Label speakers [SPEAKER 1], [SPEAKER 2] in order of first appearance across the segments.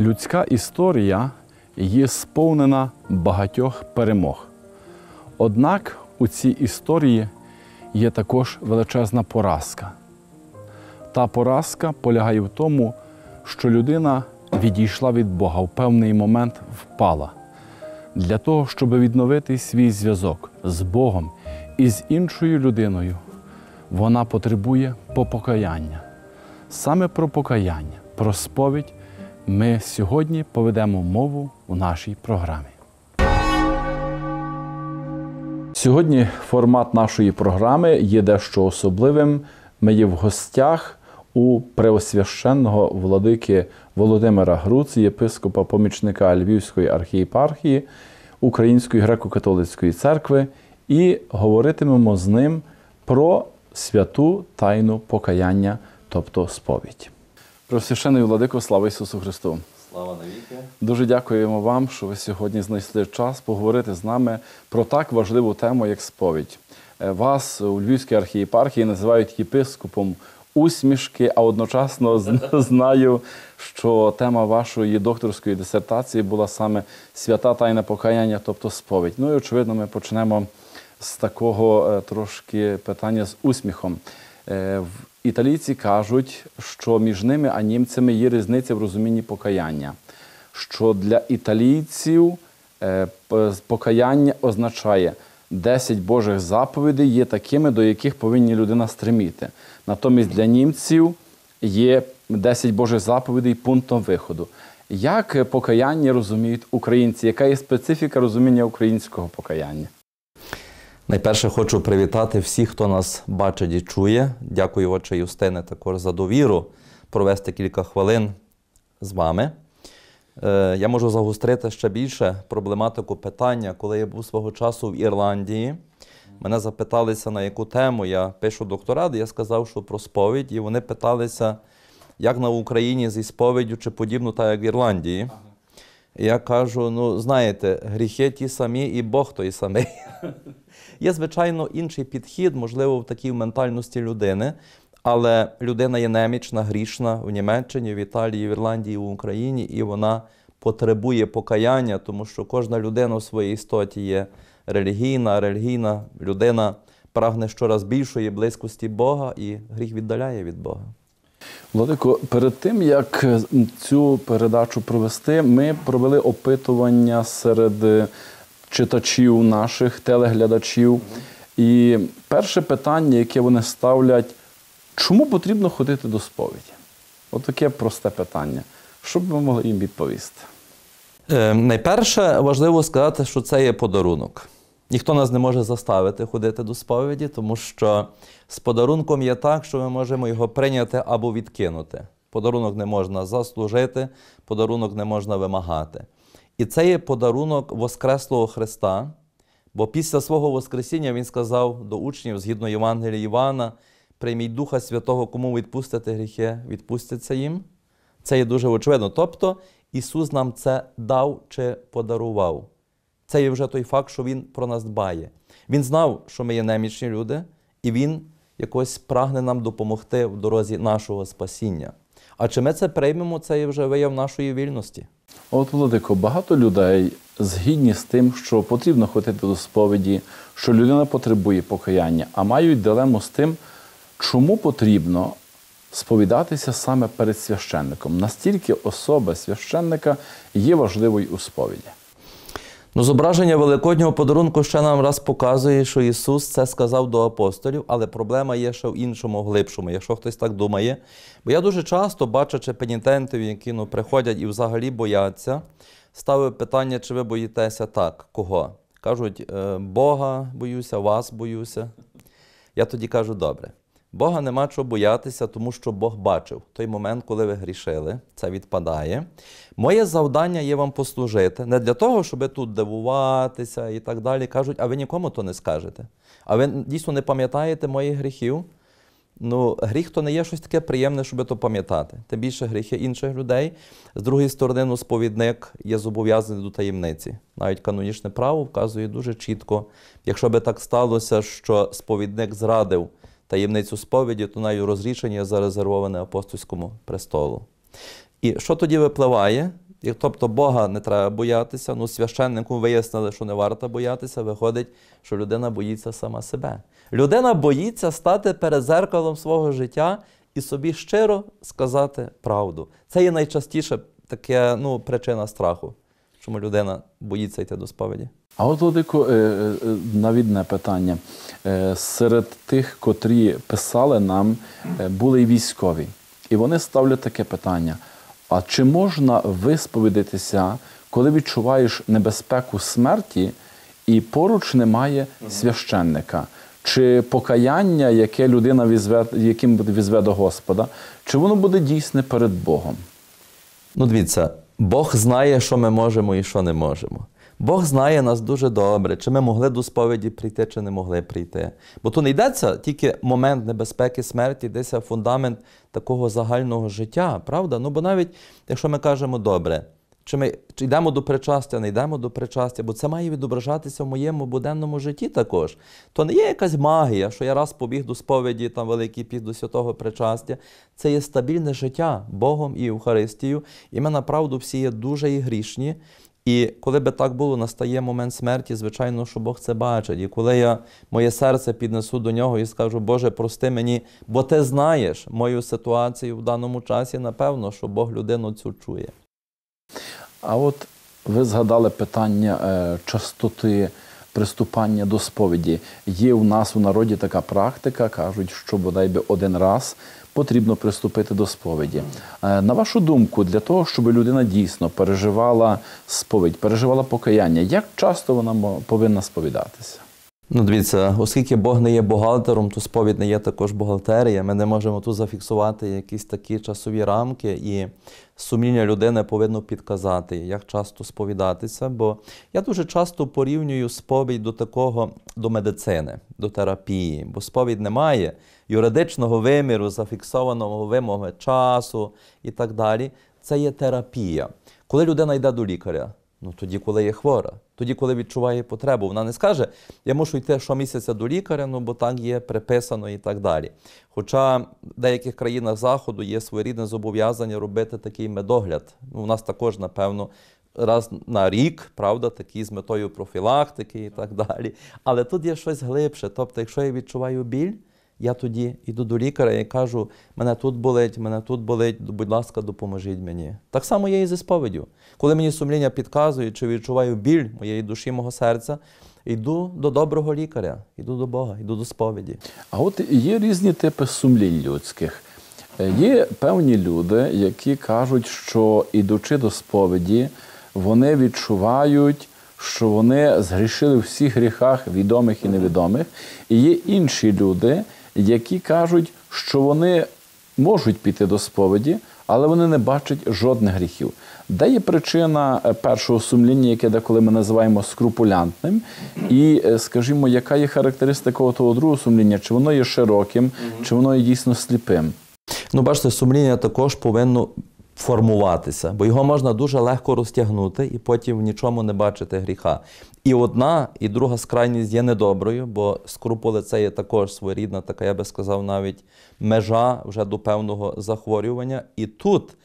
[SPEAKER 1] людська історія є сповнена багатьох перемог. Однак у цій історії є також величезна поразка. Та поразка полягає в тому, що людина відійшла від Бога в певний момент впала. Для того, щоб відновити свій зв'язок з Богом і з іншою людиною, вона потребує попокаяння. Саме про покаяння, про сповідь ми сьогодні поведемо мову у нашій програмі. Сьогодні формат нашої програми є дещо особливим. Ми є в гостях у преосвященного владики Володимира Груці, єпископа помічника Львівської архієпархії Української греко-католицької церкви, і говоритимемо з ним про святу тайну покаяння, тобто сповідь. Просвящений владико, слава Ісусу Христу!
[SPEAKER 2] Слава навіки!
[SPEAKER 1] Дуже дякуємо вам, що ви сьогодні знайшли час поговорити з нами про так важливу тему, як сповідь. Е, вас у Львівській архієпархії називають єпископом усмішки, а одночасно знаю, що тема вашої докторської дисертації була саме свята тайна покаяння, тобто сповідь. Ну і очевидно, ми почнемо з такого е, трошки питання з усміхом. Е, Італійці кажуть, що між ними а німцями є різниця в розумінні покаяння. Що для італійців е, покаяння означає 10 Божих заповідей є такими, до яких повинні людина стриміти. Натомість для німців є 10 Божих заповідей пунктом виходу. Як покаяння розуміють українці? Яка є специфіка розуміння українського покаяння?
[SPEAKER 2] Найперше хочу привітати всіх, хто нас бачить і чує. Дякую, отче Юстине, також за довіру провести кілька хвилин з вами. Е, я можу загострити ще більше проблематику питання, коли я був свого часу в Ірландії. Мене запиталися, на яку тему я пишу докторат, я сказав, що про сповідь, і вони питалися, як на Україні зі сповіддю чи подібно, так як в Ірландії. І я кажу: ну, знаєте, гріхи ті самі, і Бог той самий. Є, звичайно, інший підхід, можливо, в такій ментальності людини, але людина є немічна, грішна в Німеччині, в Італії, в Ірландії, в Україні, і вона потребує покаяння, тому що кожна людина в своїй істоті є релігійна, релігійна людина прагне щораз більшої близькості Бога, і гріх віддаляє від Бога.
[SPEAKER 1] Владико, перед тим як е, цю передачу провести, ми провели опитування серед е, читачів, наших телеглядачів. І перше питання, яке вони ставлять, чому потрібно ходити до сповіді? От таке просте питання. Що б ви могли їм відповісти?
[SPEAKER 2] Е, найперше важливо сказати, що це є подарунок. Ніхто нас не може заставити ходити до сповіді, тому що з подарунком є так, що ми можемо його прийняти або відкинути. Подарунок не можна заслужити, подарунок не можна вимагати. І це є подарунок Воскреслого Христа, бо після свого Воскресіння Він сказав до учнів, згідно Євангелія Івана, прийміть Духа Святого, кому відпустите гріхи, відпуститься їм. Це є дуже очевидно. Тобто Ісус нам це дав чи подарував. Це є вже той факт, що Він про нас дбає. Він знав, що ми є немічні люди, і Він якось прагне нам допомогти в дорозі нашого спасіння. А чи ми це приймемо, це є вже вияв нашої вільності?
[SPEAKER 1] От, Владико, багато людей згідні з тим, що потрібно ходити до сповіді, що людина потребує покаяння, а мають дилему з тим, чому потрібно сповідатися саме перед священником. Настільки особа священника є важливою у сповіді. Ну, зображення
[SPEAKER 2] великоднього подарунку ще нам раз показує, що Ісус це сказав до апостолів, але проблема є ще в іншому, глибшому, якщо хтось так думає. Бо я дуже часто, бачачи пенітентів, які ну, приходять і взагалі бояться, ставив питання, чи ви боїтеся так, кого? Кажуть, «Е, Бога боюся, вас боюся. Я тоді кажу, добре. Бога нема чого боятися, тому що Бог бачив той момент, коли ви грішили, це відпадає. Моє завдання є вам послужити не для того, щоб тут дивуватися і так далі. Кажуть, а ви нікому то не скажете. А ви дійсно не пам'ятаєте моїх гріхів. Ну, гріх то не є щось таке приємне, щоб то пам'ятати. Тим більше гріхи інших людей. З другої сторони, ну, сповідник є зобов'язаний до таємниці. Навіть канонічне право вказує дуже чітко. Якщо би так сталося, що сповідник зрадив таємницю сповіді, то нею розрішення зарезервоване апостольському престолу. І що тоді випливає? І, Тобто Бога не треба боятися, ну священнику вияснили, що не варто боятися, виходить, що людина боїться сама себе. Людина боїться стати перед зеркалом свого життя і собі щиро сказати правду. Це є найчастіше таке, ну, причина страху, чому людина боїться йти до сповіді.
[SPEAKER 1] А от Владико, е, е, навідне питання. Е, серед тих, котрі писали нам, були й військові. І вони ставлять таке питання: а чи можна висповідитися, коли відчуваєш небезпеку смерті, і поруч немає священника? Чи покаяння, яке людина візве, яким візве до Господа, чи воно буде дійсне перед Богом?
[SPEAKER 2] Ну, дивіться, Бог знає, що ми можемо і що не можемо. Бог знає нас дуже добре, чи ми могли до сповіді прийти, чи не могли прийти. Бо то не йдеться тільки момент небезпеки, смерті, йдеться фундамент такого загального життя, правда? Ну бо навіть якщо ми кажемо добре, чи ми чи йдемо до причастя, не йдемо до причастя, бо це має відображатися в моєму буденному житті також. То не є якась магія, що я раз побіг до сповіді, там великий піс до святого причастя. Це є стабільне життя Богом і Євхаристією. І ми направду всі є дуже і грішні. І коли би так було, настає момент смерті, звичайно, що Бог це бачить. І коли я моє серце піднесу до нього і скажу, Боже, прости мені, бо ти знаєш мою ситуацію в даному часі, напевно, що Бог людину
[SPEAKER 1] цю чує. А от ви згадали питання е, частоти приступання до сповіді. Є у нас у народі така практика, кажуть, що бодай би один раз потрібно приступити до сповіді. Е, на вашу думку, для того, щоб людина дійсно переживала сповідь, переживала покаяння, як часто вона повинна сповідатися?
[SPEAKER 2] Ну, дивіться, оскільки Бог не є бухгалтером, то сповідь не є також бухгалтерія. Ми не можемо тут зафіксувати якісь такі часові рамки, і сумління людини повинно підказати, як часто сповідатися. Бо я дуже часто порівнюю сповідь до такого, до медицини, до терапії, бо сповідь немає юридичного виміру, зафіксованого вимоги часу і так далі. Це є терапія. Коли людина йде до лікаря, ну тоді, коли є хвора, тоді, коли відчуває потребу, вона не скаже, я мушу йти щомісяця до лікаря, ну бо так є приписано і так далі. Хоча в деяких країнах Заходу є своєрідне зобов'язання робити такий медогляд. Ну, У нас також, напевно, раз на рік, правда, такі з метою профілактики і так далі. Але тут є щось глибше. Тобто, якщо я відчуваю біль, я тоді йду до лікаря і кажу, мене тут болить, мене тут болить, будь ласка, допоможіть мені. Так само є і зі сповіддю. Коли мені сумління підказує, чи відчуваю біль моєї душі, мого серця, йду до доброго лікаря, йду до Бога, йду до сповіді.
[SPEAKER 1] А от є різні типи сумлінь людських. Є певні люди, які кажуть, що ідучи до сповіді, вони відчувають, що вони згрішили всіх гріхах відомих і невідомих. І є інші люди, які кажуть, що вони можуть піти до сповіді, але вони не бачать жодних гріхів. Де є причина е, першого сумління, яке деколи ми називаємо скрупулянтним, і, е, скажімо, яка є характеристика того другого сумління? Чи воно є широким, чи воно є дійсно сліпим? Ну, бачите, сумління також повинно
[SPEAKER 2] формуватися, бо його можна дуже легко розтягнути і потім в нічому не бачити гріха. І одна, і друга скрайність є недоброю, бо скрупули це є також своєрідна, така я би сказав, навіть межа вже до певного захворювання. І тут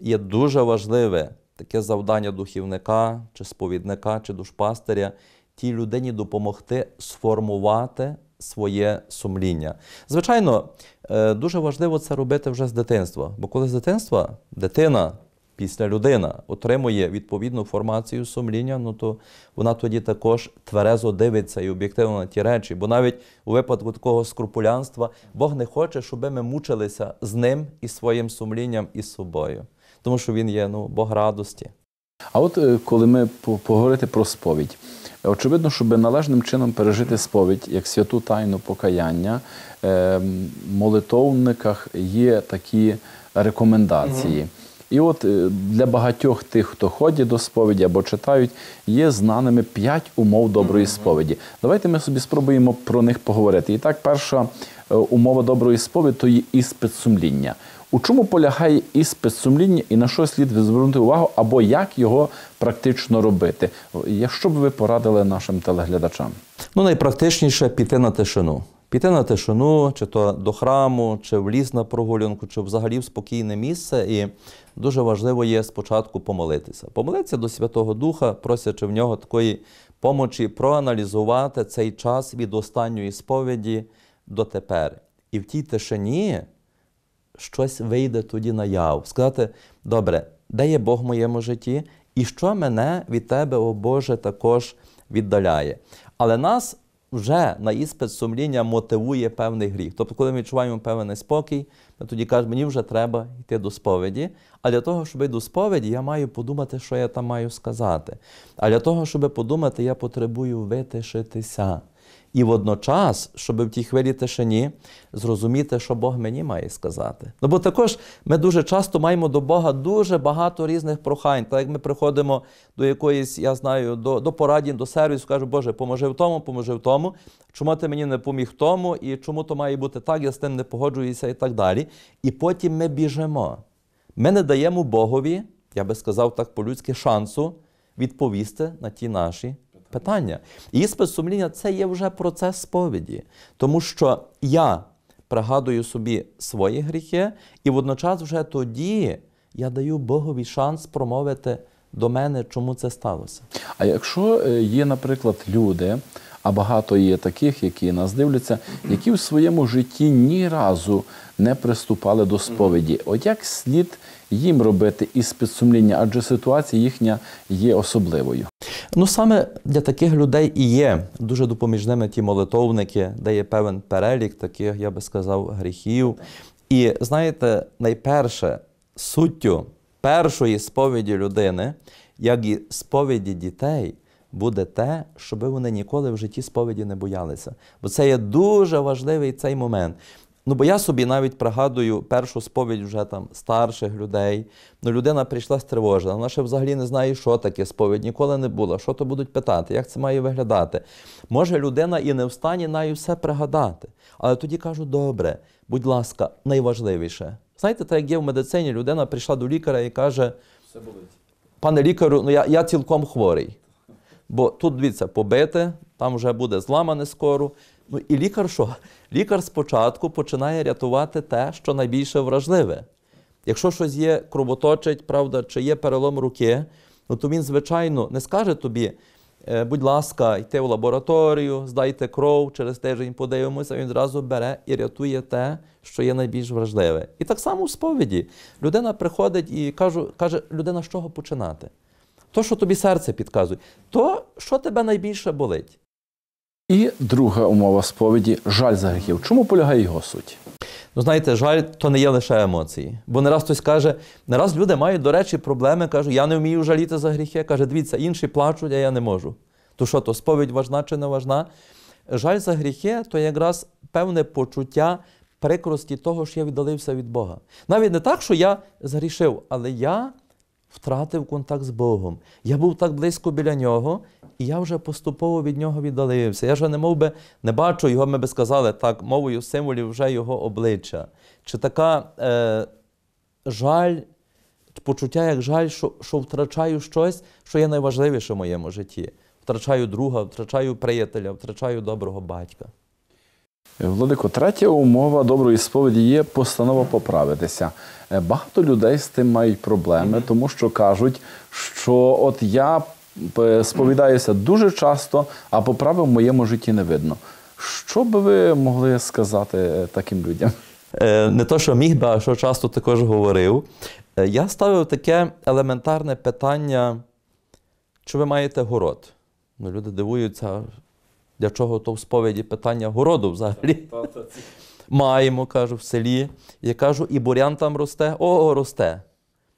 [SPEAKER 2] є дуже важливе таке завдання духівника чи сповідника, чи душпастиря тій людині допомогти сформувати своє сумління. Звичайно. Е, дуже важливо це робити вже з дитинства. Бо коли з дитинства дитина після людина отримує відповідну формацію сумління, ну то вона тоді також тверезо дивиться і об'єктивно на ті речі. Бо навіть у випадку такого скрупулянства Бог не хоче, щоб ми мучилися з ним і своїм сумлінням і з собою, тому що він є ну Бог радості.
[SPEAKER 1] А от е, коли ми поговорити про сповідь, Очевидно, щоб належним чином пережити сповідь як святу тайну покаяння, е, в молитовниках є такі рекомендації. І от е, для багатьох тих, хто ходять до сповіді або читають, є знаними п'ять умов доброї сповіді. Давайте ми собі спробуємо про них поговорити. І так, перша е, умова доброї сповіді то є іспит сумління. У чому полягає іспит сумління і на що слід звернути увагу, або як його практично робити? Якщо б ви порадили нашим телеглядачам?
[SPEAKER 2] Ну, найпрактичніше піти на тишину. Піти на тишину, чи то до храму, чи в ліс на прогулянку, чи взагалі в спокійне місце. І дуже важливо є спочатку помолитися. Помолитися до Святого Духа, просячи в нього такої помочі, проаналізувати цей час від останньої сповіді до тепер. І в тій тишині щось вийде тоді наяв. Сказати, добре, де є Бог в моєму житті, і що мене від тебе, о Боже, також віддаляє. Але нас вже на іспит сумління мотивує певний гріх. Тобто, коли ми відчуваємо певний спокій, ми тоді кажемо, мені вже треба йти до сповіді. А для того, щоб йти до сповіді, я маю подумати, що я там маю сказати. А для того, щоб подумати, я потребую витишитися і водночас, щоб в тій хвилі тишині зрозуміти, що Бог мені має сказати. Ну бо також ми дуже часто маємо до Бога дуже багато різних прохань. Так як ми приходимо до якоїсь, я знаю, до до порадів, до сервісу, кажу, Боже, поможи в тому, поможи в тому, чому ти мені не поміг тому, і чому то має бути так, я з тим не погоджуюся і так далі. І потім ми біжимо. Ми не даємо Богові, я би сказав так по-людськи, шансу відповісти на ті наші питання. Іспит сумління це є вже процес сповіді, тому що я пригадую собі свої гріхи, і водночас вже тоді я даю Богові шанс промовити до мене, чому це сталося.
[SPEAKER 1] А якщо е, є, наприклад, люди, а багато є таких, які нас дивляться, які в своєму житті ні разу не приступали до сповіді, от як слід їм робити іспит сумління, адже ситуація їхня є особливою.
[SPEAKER 2] Ну саме для таких людей і є дуже допоміжними ті молитовники, де є певен перелік таких, я би сказав, гріхів. І знаєте, найперше суттю першої сповіді людини, як і сповіді дітей. Буде те, щоби вони ніколи в житті сповіді не боялися. Бо це є дуже важливий цей момент. Ну, бо я собі навіть пригадую першу сповідь вже там старших людей. Ну, людина прийшла стривожена, вона ще взагалі не знає, що таке сповідь, ніколи не була, що то будуть питати, як це має виглядати. Може, людина і не встані нею все пригадати. Але тоді кажу, добре, будь ласка, найважливіше. Знаєте, так як є в медицині, людина прийшла до лікаря і каже: Все болить. Пане лікарю, ну я, я цілком хворий. Бо тут дивіться, побити, там вже буде зламане скоро. Ну і лікар що? Лікар спочатку починає рятувати те, що найбільше вражливе. Якщо щось є, кровоточить, правда, чи є перелом руки, ну то він, звичайно, не скаже тобі, «Е, будь ласка, йти в лабораторію, здайте кров, через тиждень подивимося, він одразу бере і рятує те, що є найбільш вражливе. І так само в сповіді. Людина приходить і кажу, каже, людина з чого починати? То, що тобі серце підказує, то, що тебе найбільше
[SPEAKER 1] болить. І друга умова сповіді жаль за гріхів. Чому полягає його суть?
[SPEAKER 2] Ну, знаєте, жаль то не є лише емоції. Бо не раз хтось каже, не раз люди мають, до речі, проблеми, кажуть, я не вмію жаліти за гріхи. Каже, дивіться, інші плачуть, а я не можу. То що, то сповідь важна чи не важна? Жаль за гріхи то якраз певне почуття прикрості того, що я віддалився від Бога. Навіть не так, що я згрішив, але я втратив контакт з Богом. Я був так близько біля нього і я вже поступово від нього віддалився. Я вже не мов би не бачу його, ми би сказали так, мовою символів вже його обличчя. Чи така е, жаль, почуття як жаль, що, що втрачаю щось, що є найважливіше в моєму житті. Втрачаю друга, втрачаю приятеля, втрачаю доброго батька.
[SPEAKER 1] Е, Владико, третя умова доброї сповіді є постанова поправитися. Е, багато людей з тим мають проблеми, тому що кажуть, що от я сповідаюся дуже часто, а поправи в моєму житті не видно. Що би ви могли сказати е, таким
[SPEAKER 2] людям? Е, не то, що міг би, а що часто також говорив. Е, я ставив таке елементарне питання, чи ви маєте город? Ну, Люди дивуються, для чого то в сповіді питання городу взагалі. Маємо, кажу, в селі. Я кажу, і бурян там росте, о, росте.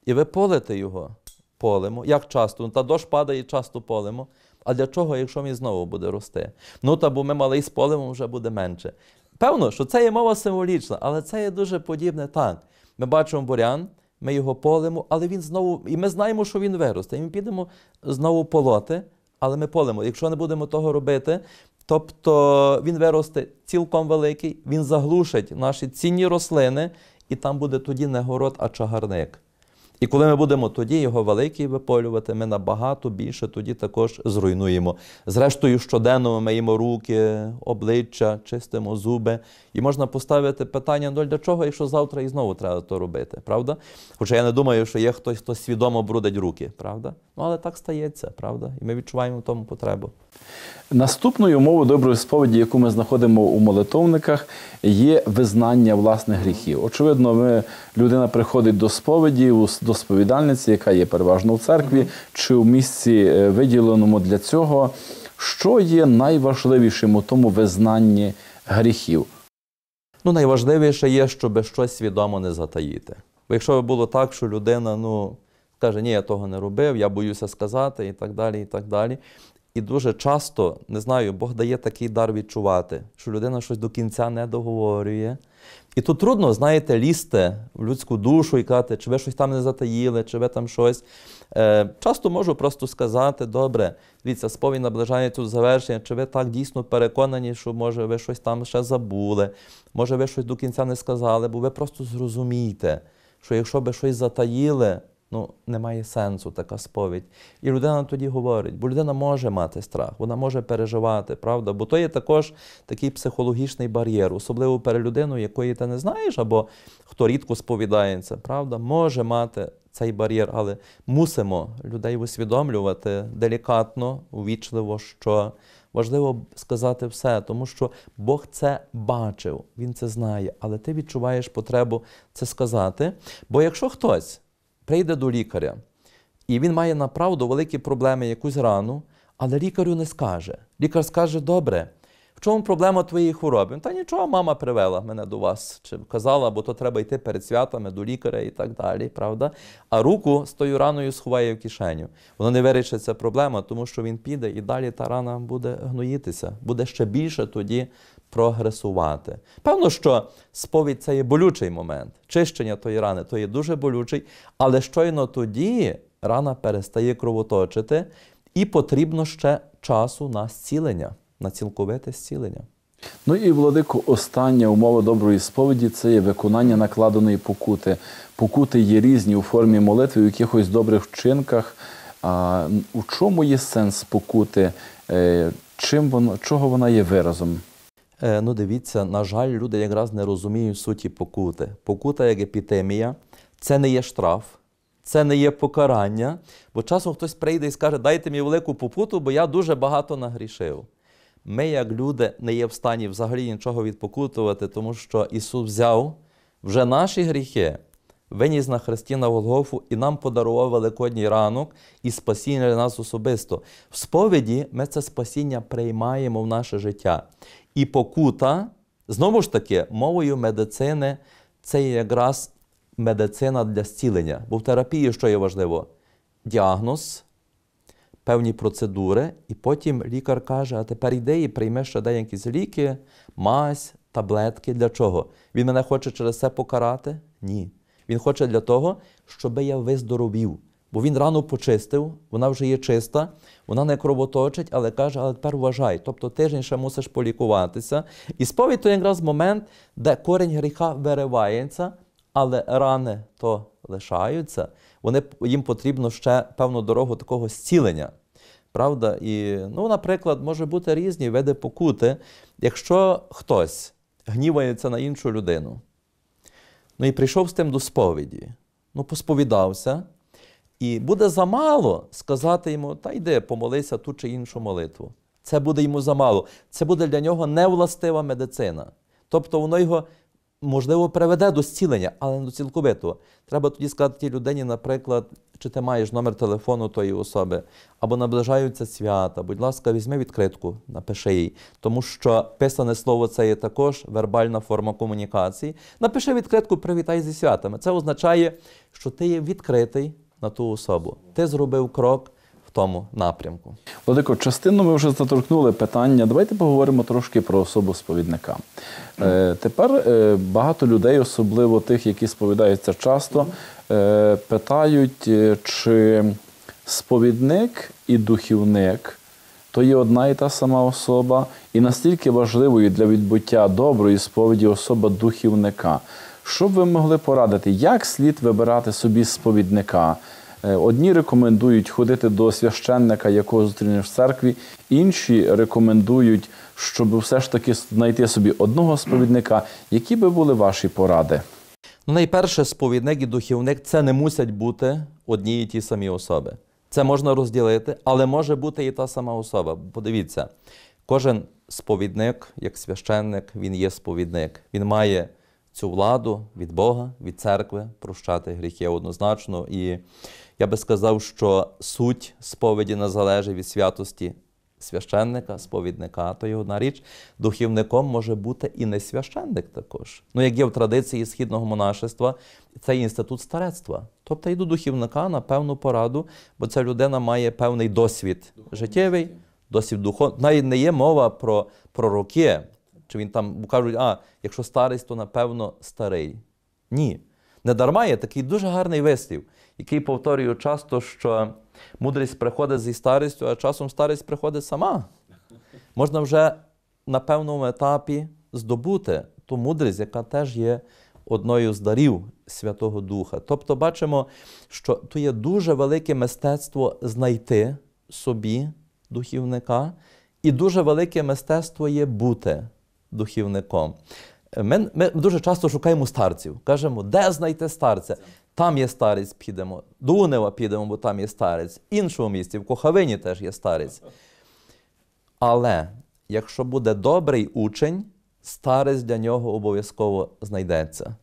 [SPEAKER 2] І ви полите його полемо. Як часто? Ну, та дощ падає, часто полемо. А для чого, якщо він знову буде рости? Ну, та бо ми малий з полемом вже буде менше. Певно, що це є мова символічна, але це є дуже подібне так. Ми бачимо бурян, ми його полимо, але він знову, і ми знаємо, що він виросте. І ми підемо знову полоти, але ми полимо. Якщо не будемо того робити, тобто він виросте цілком великий, він заглушить наші цінні рослини, і там буде тоді не город, а чагарник. І коли ми будемо тоді його великий виполювати, ми набагато більше тоді також зруйнуємо. Зрештою, щоденно ми миємо руки, обличчя, чистимо зуби. І можна поставити питання: ну для чого, якщо завтра і знову треба то робити, правда? Хоча я не думаю, що є хтось, хто свідомо брудить руки, правда? Ну але так стається, правда? І ми відчуваємо в тому потребу.
[SPEAKER 1] Наступною мовою доброї сповіді, яку ми знаходимо у молитовниках, є визнання власних гріхів. Очевидно, ми людина приходить до сповіді до сповідальниці, яка є переважно в церкві, чи у місці е, виділеному для цього, що є найважливішим у тому визнанні гріхів?
[SPEAKER 2] Ну, найважливіше є, щоб щось свідомо не затаїти. Бо якщо б було так, що людина ну, каже, ні, я того не робив, я боюся сказати і так далі, і так далі. І дуже часто, не знаю, Бог дає такий дар відчувати, що людина щось до кінця не договорює, і тут трудно, знаєте, лізти в людську душу і казати, чи ви щось там не затаїли, чи ви там щось. Е, Часто можу просто сказати, добре, дивіться, сповідь наближається до завершення, чи ви так дійсно переконані, що може ви щось там ще забули, може ви щось до кінця не сказали, бо ви просто зрозумієте, що якщо ви щось затаїли, Ну, немає сенсу така сповідь. І людина тоді говорить, бо людина може мати страх, вона може переживати, правда? Бо то є також такий психологічний бар'єр, особливо перед людиною, якої ти не знаєш, або хто рідко сповідається, правда, може мати цей бар'єр, але мусимо людей усвідомлювати делікатно, увічливо, що важливо сказати все, тому що Бог це бачив, Він це знає, але ти відчуваєш потребу це сказати. Бо якщо хтось прийде до лікаря, і він має направду великі проблеми, якусь рану, але лікарю не скаже. Лікар скаже, добре. В чому проблема твоєї хвороби? Та нічого, мама привела мене до вас, чи казала, бо то треба йти перед святами до лікаря і так далі, правда? А руку з тою раною сховає в кишеню. Воно не вирішиться проблема, тому що він піде і далі та рана буде гноїтися, буде ще більше тоді прогресувати. Певно, що сповідь це є болючий момент. Чищення тої рани то є дуже болючий, але щойно тоді рана перестає кровоточити, і потрібно ще часу на зцілення, на цілковите зцілення.
[SPEAKER 1] Ну і владику, остання умова доброї сповіді це є виконання накладеної покути. Покути є різні у формі молитви, у якихось добрих вчинках. А у чому є сенс покути? Е, чим воно чого вона є виразом?
[SPEAKER 2] Е, ну, дивіться, на жаль, люди якраз не розуміють суті покути. Покута як епідемія, це не є штраф, це не є покарання. Бо часом хтось прийде і скаже, дайте мені велику попуту, бо я дуже багато нагрішив. Ми, як люди, не є в стані взагалі нічого відпокутувати, тому що Ісус взяв вже наші гріхи, виніс на Христі на Голгофу і нам подарував Великодній ранок і спасіння для нас особисто. В сповіді ми це спасіння приймаємо в наше життя і покута, знову ж таки, мовою медицини це якраз медицина для зцілення. Бо в терапії, що є важливо? Діагноз, певні процедури, і потім лікар каже: а тепер йди і прийме ще деякі ліки, мазь, таблетки. Для чого? Він мене хоче через це покарати? Ні. Він хоче для того, щоб я виздоровів. Бо він рано почистив, вона вже є чиста, вона не кровоточить, але каже, але тепер вважай. Тобто тиждень ще мусиш полікуватися. І сповідь то якраз момент, де корінь гріха виривається, але рани то лишаються. Вони, Їм потрібно ще певну дорогу такого зцілення. Правда? І, ну, Наприклад, може бути різні види покути, якщо хтось гнівається на іншу людину, ну і прийшов з тим до сповіді, ну посповідався. І буде замало сказати йому, та йди, помолися ту чи іншу молитву. Це буде йому замало. Це буде для нього невластива медицина. Тобто воно його, можливо, приведе до зцілення, але не до цілковитого. Треба тоді сказати тій людині, наприклад, чи ти маєш номер телефону тої особи, або наближаються свята. Будь ласка, візьми відкритку, напиши їй, тому що писане слово це є також вербальна форма комунікації. Напиши відкритку, привітай зі святами. Це означає, що ти є відкритий на ту
[SPEAKER 1] особу. Ти
[SPEAKER 2] зробив крок в
[SPEAKER 1] тому напрямку. Владико, частину ми вже заторкнули питання. Давайте поговоримо трошки про особу сповідника. Е, Тепер е, багато людей, особливо тих, які сповідаються часто, е, питають, е, чи сповідник і духівник. То є одна і та сама особа, і настільки важливою для відбуття доброї сповіді особа духівника. Що б ви могли порадити, як слід вибирати собі сповідника? Е, одні рекомендують ходити до священника, якого зустрінеш в церкві, інші рекомендують, щоб все ж таки знайти собі одного сповідника. Які би були ваші поради?
[SPEAKER 2] Ну, найперше, сповідник і духівник це не мусять бути одні і ті самі особи. Це можна розділити, але може бути і та сама особа. Подивіться, кожен сповідник, як священник, він є сповідник. Він має цю владу від Бога, від церкви, прощати гріхи однозначно. І я би сказав, що суть сповіді не залежить від святості священника, сповідника, то є одна річ, духівником може бути і не священник також. Ну, як є в традиції східного монашества, це інститут старецтва. Тобто йду духівника на певну пораду, бо ця людина має певний досвід життєвий, досвід духовний. Навіть не є мова про пророки. Чи він там, кажуть, а якщо старець, то напевно старий. Ні. Недарма є такий дуже гарний вислів, який повторює часто, що мудрість приходить зі старістю, а часом старість приходить сама. Можна вже на певному етапі здобути ту мудрість, яка теж є одною з дарів Святого Духа. Тобто, бачимо, що тут є дуже велике мистецтво знайти собі духівника, і дуже велике мистецтво є бути духівником. Ми, е, ми дуже часто шукаємо старців. Кажемо, де знайти старця? Там є старець, підемо. До Унева підемо, бо там є старець. В іншому місті, в Кохавині теж є старець. Але якщо буде добрий учень, старець для нього обов'язково знайдеться.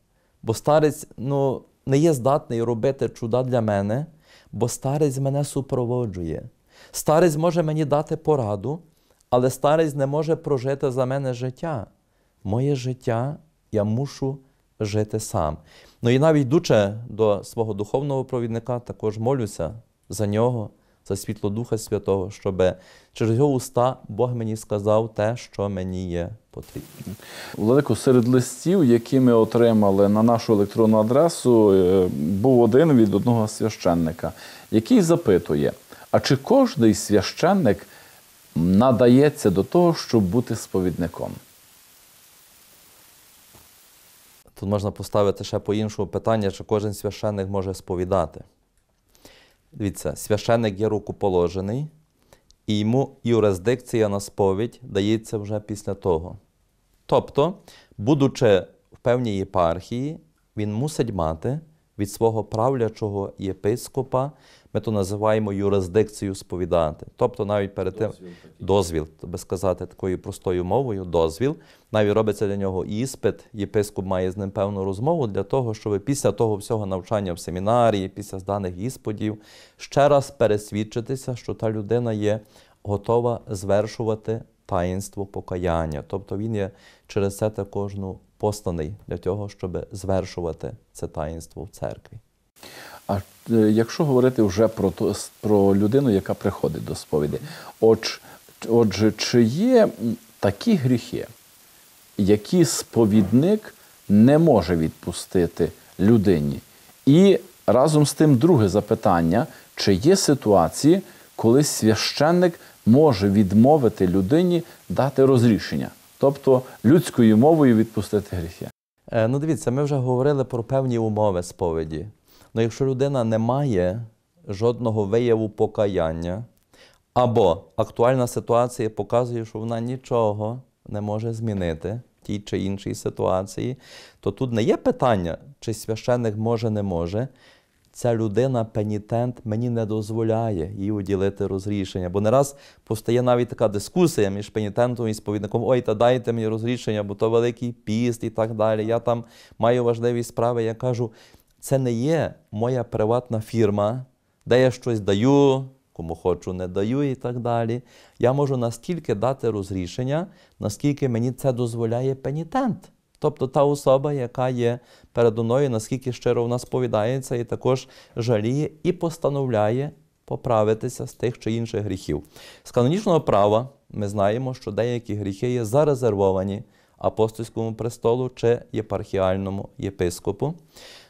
[SPEAKER 2] Бо старець ну, не є здатний робити чуда для мене, бо старець мене супроводжує. Старець може мені дати пораду але старість не може прожити за мене життя. Моє життя я мушу жити сам. Ну і навіть йдучи до свого духовного провідника, також молюся за нього, за світло Духа Святого, щоб через його уста Бог мені сказав те, що мені є потрібно.
[SPEAKER 1] Велико серед листів, які ми отримали на нашу електронну адресу, е, був один від одного священника, який запитує: а чи кожний священник надається до того, щоб бути сповідником.
[SPEAKER 2] Тут можна поставити ще по-іншому питання, чи кожен священник може сповідати. Дивіться, священник є рукоположений, і йому юрисдикція на сповідь дається вже після того. Тобто, будучи в певній єпархії, він мусить мати від свого правлячого єпископа ми то називаємо юрисдикцію сповідати. Тобто навіть перед тим дозвіл, дозвіл би сказати такою простою мовою, дозвіл. Навіть робиться для нього іспит, єпископ має з ним певну розмову для того, щоб після того всього навчання в семінарії, після зданих ісподів, ще раз пересвідчитися, що та людина є готова звершувати таїнство покаяння. Тобто він є через це та ну, посланий для того, щоб звершувати це таїнство в церкві.
[SPEAKER 1] А е, якщо говорити вже про то, про людину, яка приходить до сповіді, отже, отже, чи є такі гріхи, які сповідник не може відпустити людині? І разом з тим друге запитання: чи є ситуації, коли священник може відмовити людині дати розрішення, тобто людською мовою відпустити гріхи? Е, ну,
[SPEAKER 2] дивіться, ми вже говорили про певні умови сповіді. Але ну, якщо людина не має жодного вияву покаяння, або актуальна ситуація показує, що вона нічого не може змінити в тій чи іншій ситуації, то тут не є питання, чи священник може, не може. Ця людина, пенітент, мені не дозволяє їй уділити розрішення. Бо не раз постає навіть така дискусія між пенітентом і сповідником: Ой, та дайте мені розрішення, бо то великий піст і так далі. Я там маю важливі справи. Я кажу, це не є моя приватна фірма, де я щось даю, кому хочу, не даю і так далі. Я можу настільки дати розрішення, наскільки мені це дозволяє пенітент. Тобто та особа, яка є передо мною, наскільки щиро вона сповідається, і також жаліє і постановляє поправитися з тих чи інших гріхів. З канонічного права ми знаємо, що деякі гріхи є зарезервовані апостольському престолу чи єпархіальному єпископу.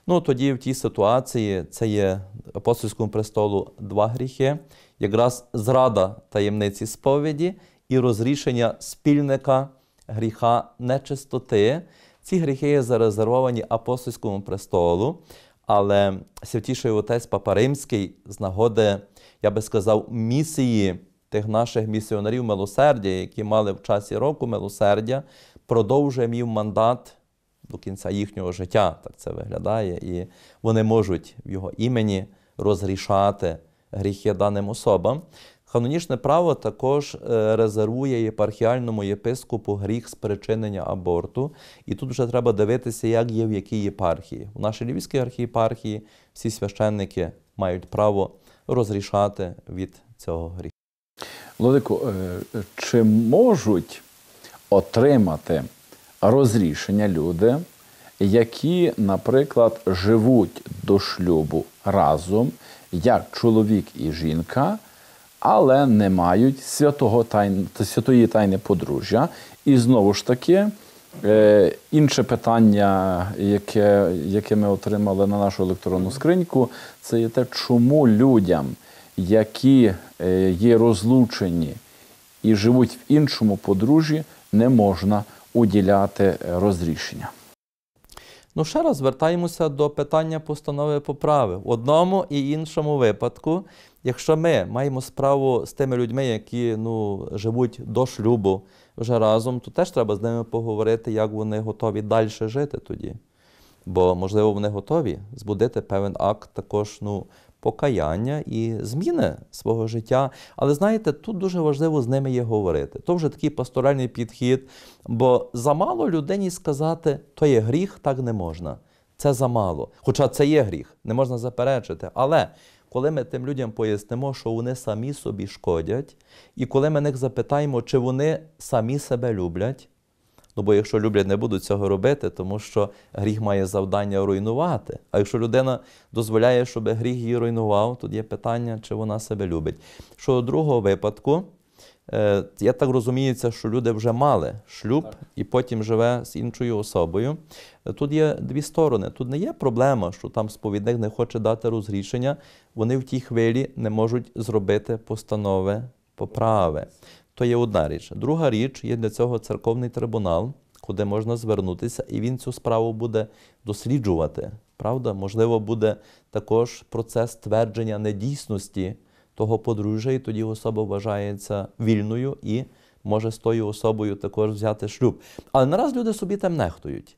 [SPEAKER 2] Ну тоді в тій ситуації це є апостольському престолу два гріхи, якраз зрада таємниці сповіді і розрішення спільника гріха нечистоти. Ці гріхи є зарезервовані апостольському престолу, але святіший отець Папа Римський з нагоди, я би сказав, місії тих наших місіонерів милосердя, які мали в часі року милосердя, продовжує мій мандат до кінця їхнього життя, так це виглядає, і вони можуть в його імені розрішати гріхи даним особам. Канонічне право також е, резервує єпархіальному єпископу гріх спричинення аборту. І тут вже треба дивитися, як є в якій єпархії. У нашій львівській архієпархії всі священники мають право розрішати від цього гріха.
[SPEAKER 1] Владику, е, чи можуть отримати розрішення люди, які, наприклад, живуть до шлюбу разом, як чоловік і жінка, але не мають святого тайни, святої тайни подружжя. І знову ж таки. Е, інше питання, яке яке ми отримали на нашу електронну скриньку, це є те, чому людям, які е, є розлучені і живуть в іншому подружжі, не можна уділяти е, розрішення.
[SPEAKER 2] Ну, ще раз звертаємося до питання постанови поправи. В одному і іншому випадку, якщо ми маємо справу з тими людьми, які ну, живуть до шлюбу вже разом, то теж треба з ними поговорити, як вони готові далі жити тоді. Бо, можливо, вони готові збудити певен акт також ну, покаяння і зміни свого життя. Але знаєте, тут дуже важливо з ними є говорити. То вже такий пасторальний підхід, бо замало людині сказати, то є гріх, так не можна. Це замало. Хоча це є гріх, не можна заперечити. Але коли ми тим людям пояснимо, що вони самі собі шкодять, і коли ми них запитаємо, чи вони самі себе люблять. Ну бо якщо люблять, не будуть цього робити, тому що гріх має завдання руйнувати. А якщо людина дозволяє, щоб гріх її руйнував, тут є питання, чи вона себе любить. Що другого випадку, е, я так розуміється, що люди вже мали шлюб і потім живе з іншою особою. Тут є дві сторони. Тут не є проблема, що там сповідник не хоче дати розрішення, вони в тій хвилі не можуть зробити постанови поправи. То є одна річ. Друга річ є для цього церковний трибунал, куди можна звернутися, і він цю справу буде досліджувати. Правда, можливо, буде також процес твердження недійсності того подружжя, і тоді особа вважається вільною і може з тою особою також взяти шлюб. Але нараз люди собі там нехтують.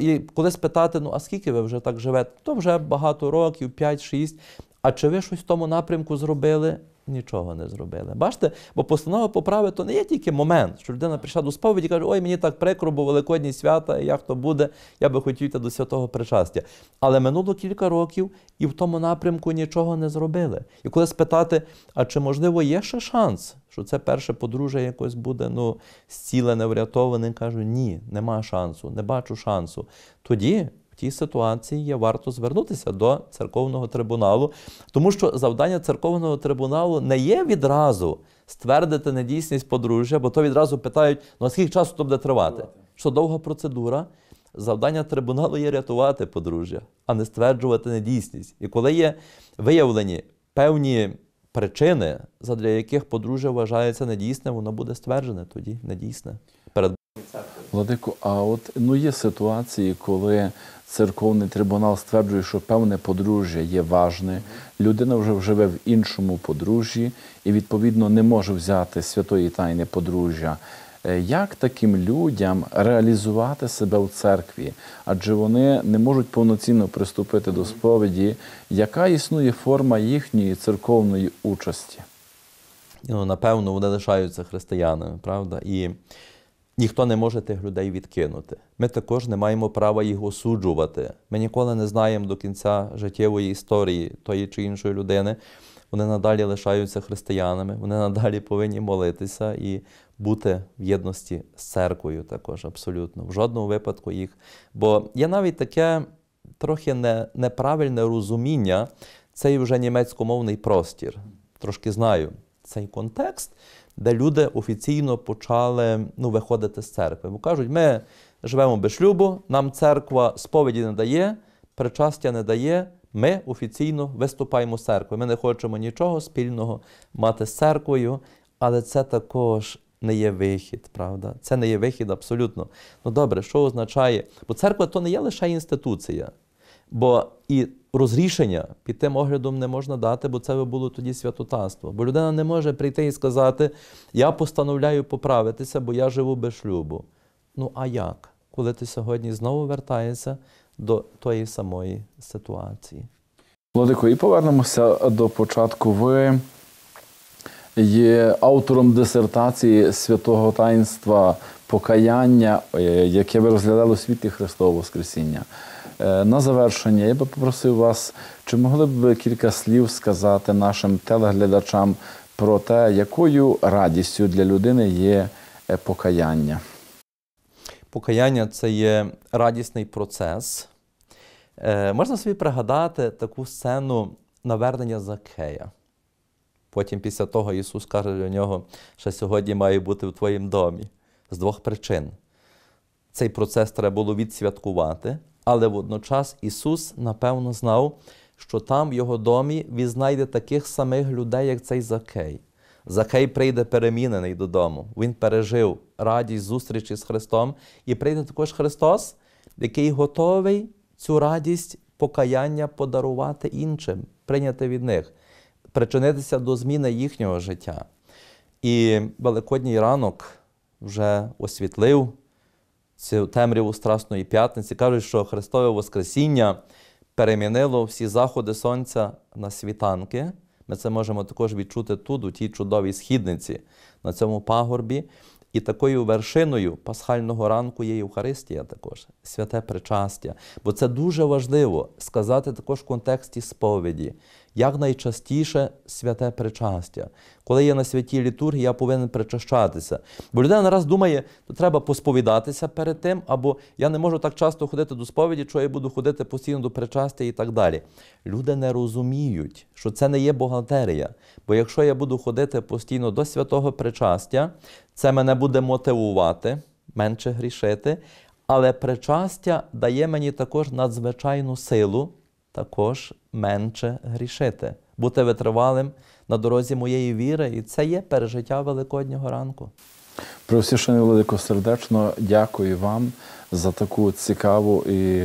[SPEAKER 2] І коли спитати, ну а скільки ви вже так живете, то вже багато років, 5-6. А чи ви щось в тому напрямку зробили? нічого не зробили. Бачите, бо постанова поправи то не є тільки момент, що людина прийшла до сповіді і каже, ой, мені так прикро, бо великодні свята, і як то буде, я би хотів йти до святого причастя. Але минуло кілька років і в тому напрямку нічого не зробили. І коли спитати, а чи можливо є ще шанс, що це перше подружжя якось буде ну, зцілене, врятоване, кажу, ні, нема шансу, не бачу шансу. Тоді тій ситуації варто звернутися до церковного трибуналу, тому що завдання церковного трибуналу не є відразу ствердити недійсність подружжя, бо то відразу питають, ну а скільки часу то буде тривати? Що довга процедура. Завдання трибуналу є рятувати подружжя, а не стверджувати недійсність. І коли є виявлені певні причини, задля яких подружжя вважається недійсним, воно буде стверджене тоді недійсне.
[SPEAKER 1] Перед Владику, а от ну є ситуації, коли Церковний трибунал стверджує, що певне подружжя є важне. Людина вже живе в іншому подружжі і, відповідно, не може взяти святої тайни подружжя. Е, як таким людям реалізувати себе в церкві? Адже вони не можуть повноцінно приступити до сповіді, яка існує форма їхньої церковної участі?
[SPEAKER 2] Ну, Напевно, вони лишаються християнами, правда? І Ніхто не може тих людей відкинути. Ми також не маємо права їх осуджувати. Ми ніколи не знаємо до кінця життєвої історії тої чи іншої людини. Вони надалі лишаються християнами, вони надалі повинні молитися і бути в єдності з церквою також, абсолютно. В жодному випадку їх. Бо є навіть таке трохи не, неправильне розуміння, цей вже німецькомовний простір. Трошки знаю цей контекст де люди офіційно почали ну, виходити з церкви. Бо кажуть, ми живемо без шлюбу, нам церква сповіді не дає, причастя не дає. Ми офіційно виступаємо з церкви. Ми не хочемо нічого спільного мати з церквою, але це також не є вихід, правда? Це не є вихід абсолютно. Ну добре, що означає? Бо церква то не є лише інституція. Бо і розрішення під тим оглядом не можна дати, бо це би було тоді святотанство. Бо людина не може прийти і сказати, я постановляю поправитися, бо я живу без шлюбу. Ну а як, коли ти сьогодні знову вертаєшся до тої самої ситуації?
[SPEAKER 1] Владико, і повернемося до початку. Ви є автором дисертації святого таїнства покаяння, е, яке ви розглядали у світлі Христового Воскресіння. Е, на завершення я би попросив вас, чи могли б ви кілька слів сказати нашим телеглядачам про те, якою радістю для людини є е, покаяння?
[SPEAKER 2] Покаяння це є радісний процес. Е, можна собі пригадати таку сцену навернення Закея. Потім, після того, Ісус каже до нього, що сьогодні має бути в твоїм домі з двох причин. Цей процес треба було відсвяткувати. Але водночас Ісус, напевно, знав, що там, в його домі, він знайде таких самих людей, як цей Закей. Закей прийде перемінений додому. Він пережив радість зустрічі з Христом, і прийде також Христос, який готовий цю радість покаяння подарувати іншим, прийняти від них, причинитися до зміни їхнього життя. І Великодній ранок вже освітлив цю темряву Страсної п'ятниці. Кажуть, що Христове Воскресіння перемінило всі заходи сонця на світанки. Ми це можемо також відчути тут, у тій чудовій східниці, на цьому пагорбі. І такою вершиною пасхального ранку є Євхаристія також, святе причастя. Бо це дуже важливо сказати також в контексті сповіді. Як найчастіше святе причастя. Коли є на святій літургії, я повинен причащатися. Бо людина нараз думає, то треба посповідатися перед тим, або я не можу так часто ходити до сповіді, що я буду ходити постійно до причастя і так далі. Люди не розуміють, що це не є бухгалтерія. Бо якщо я буду ходити постійно до святого причастя, це мене буде мотивувати, менше грішити. Але причастя дає мені також надзвичайну силу, також менше грішити, бути витривалим на дорозі моєї віри, і це є пережиття Великоднього ранку.
[SPEAKER 1] Преосвящений Владико, сердечно дякую вам за таку цікаву і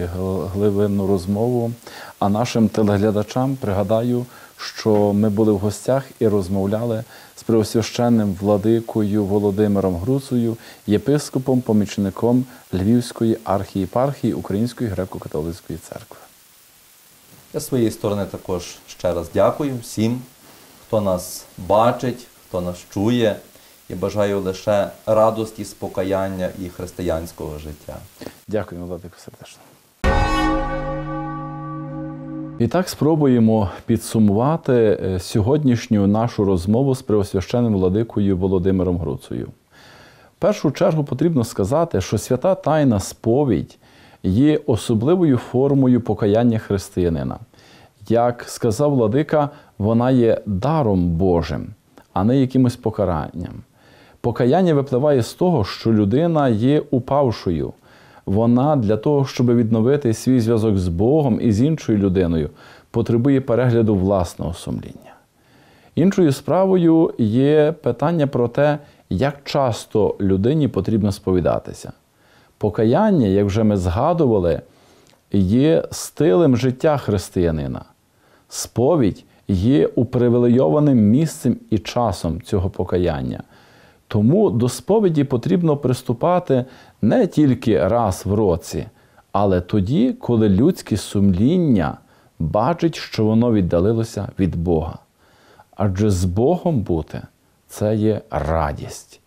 [SPEAKER 1] глибинну розмову. А нашим телеглядачам пригадаю, що ми були в гостях і розмовляли з преосвященним владикою Володимиром Груцею, єпископом, помічником Львівської архієпархії Української греко-католицької церкви.
[SPEAKER 2] Я своєї сторони також ще раз дякую всім, хто нас бачить, хто нас чує. і бажаю лише радості, спокаяння і християнського життя. Дякуємо, Владику, сердечно.
[SPEAKER 1] І так спробуємо підсумувати е, сьогоднішню нашу розмову з преосвященним владикою Володимиром Груцею. В першу чергу потрібно сказати, що свята Тайна сповідь є особливою формою покаяння християнина. Як сказав Владика, вона є даром Божим, а не якимось покаранням. Покаяння випливає з того, що людина є упавшою. Вона для того, щоб відновити свій зв'язок з Богом і з іншою людиною, потребує перегляду власного сумління. Іншою справою є питання про те, як часто людині потрібно сповідатися. Покаяння, як вже ми згадували, є стилем життя християнина. Сповідь є упривілейованим місцем і часом цього покаяння. Тому до сповіді потрібно приступати не тільки раз в році, але тоді, коли людське сумління бачить, що воно віддалилося від Бога. Адже з Богом бути це є радість.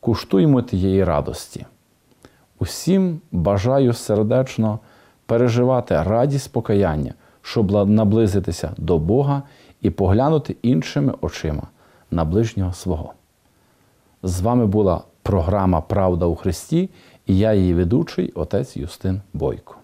[SPEAKER 1] Куштуємо тієї радості. Усім бажаю сердечно переживати радість покаяння, щоб наблизитися до Бога і поглянути іншими очима на ближнього свого. З вами була програма Правда у Христі і я її ведучий, отець Юстин Бойко.